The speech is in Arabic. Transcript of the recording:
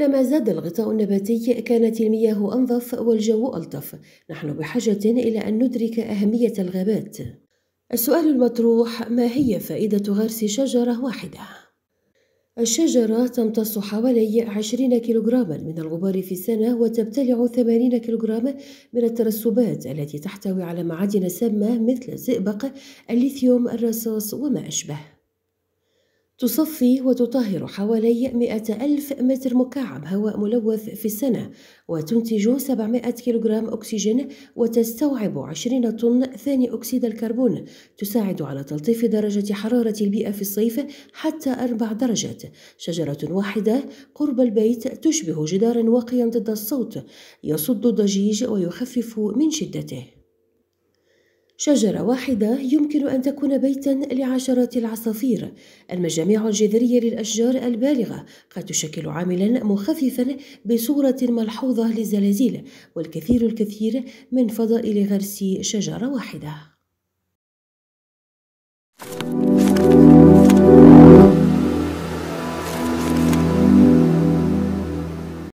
كلما زاد الغطاء النباتي كانت المياه أنظف والجو ألطف نحن بحاجة إلى أن ندرك أهمية الغابات السؤال المطروح ما هي فائدة غرس شجرة واحدة؟ الشجرة تمتص حوالي 20 كيلوغراما من الغبار في السنة وتبتلع 80 كيلوغراما من الترسبات التي تحتوي على معادن سامة مثل الزئبق، الليثيوم، الرصاص وما أشبه. تصفي وتطهر حوالي 100 ألف متر مكعب هواء ملوث في السنة وتنتج 700 كيلوغرام أكسجين وتستوعب 20 طن ثاني أكسيد الكربون تساعد على تلطيف درجة حرارة البيئة في الصيف حتى أربع درجات شجرة واحدة قرب البيت تشبه جدارا واقيا ضد الصوت يصد الضجيج ويخفف من شدته شجرة واحدة يمكن أن تكون بيتا لعشرات العصافير المجاميع الجذرية للأشجار البالغة قد تشكل عاملا مخففا بصورة ملحوظة للزلازل والكثير الكثير من فضائل غرس شجرة واحدة